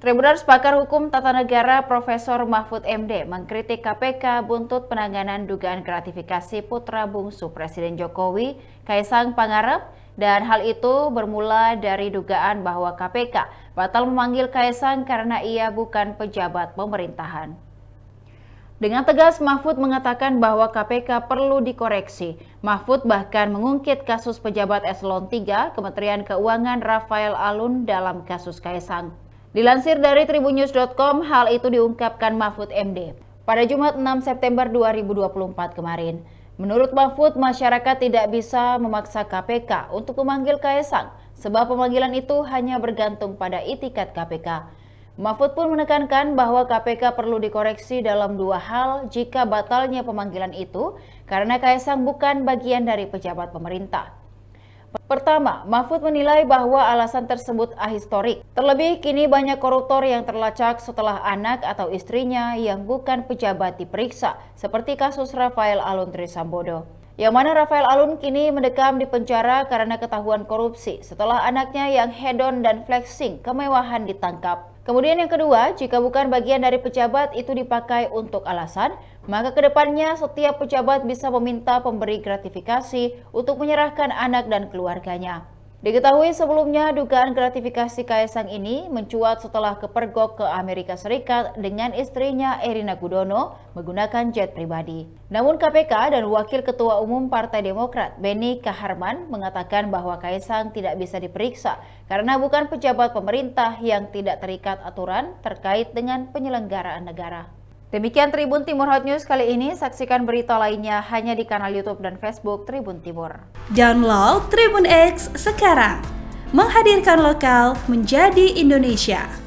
Tribunal Pakar Hukum Tata Negara Profesor Mahfud MD mengkritik KPK buntut penanganan dugaan gratifikasi putra bungsu Presiden Jokowi, Kaisang Pangarep, dan hal itu bermula dari dugaan bahwa KPK batal memanggil Kaisang karena ia bukan pejabat pemerintahan. Dengan tegas, Mahfud mengatakan bahwa KPK perlu dikoreksi. Mahfud bahkan mengungkit kasus pejabat eselon 3 Kementerian Keuangan Rafael Alun dalam kasus Kaisang. Dilansir dari tribunews.com, hal itu diungkapkan Mahfud MD pada Jumat 6 September 2024 kemarin. Menurut Mahfud, masyarakat tidak bisa memaksa KPK untuk memanggil Kaisang sebab pemanggilan itu hanya bergantung pada itikat KPK. Mahfud pun menekankan bahwa KPK perlu dikoreksi dalam dua hal jika batalnya pemanggilan itu karena Kaisang bukan bagian dari pejabat pemerintah. Pertama, Mahfud menilai bahwa alasan tersebut ahistorik. Terlebih, kini banyak koruptor yang terlacak setelah anak atau istrinya yang bukan pejabat diperiksa, seperti kasus Rafael Aluntri Sambodo yang mana Rafael Alun kini mendekam di penjara karena ketahuan korupsi setelah anaknya yang hedon dan flexing kemewahan ditangkap. Kemudian yang kedua, jika bukan bagian dari pejabat itu dipakai untuk alasan, maka kedepannya setiap pejabat bisa meminta pemberi gratifikasi untuk menyerahkan anak dan keluarganya. Diketahui sebelumnya dugaan gratifikasi Kaisang ini mencuat setelah kepergok ke Amerika Serikat dengan istrinya Erina Gudono menggunakan jet pribadi. Namun KPK dan Wakil Ketua Umum Partai Demokrat Benny Kaharman mengatakan bahwa Kaisang tidak bisa diperiksa karena bukan pejabat pemerintah yang tidak terikat aturan terkait dengan penyelenggaraan negara. Demikian Tribun Timur Hot News kali ini. Saksikan berita lainnya hanya di kanal YouTube dan Facebook Tribun Timur. Download Tribun X sekarang. Menghadirkan lokal menjadi Indonesia.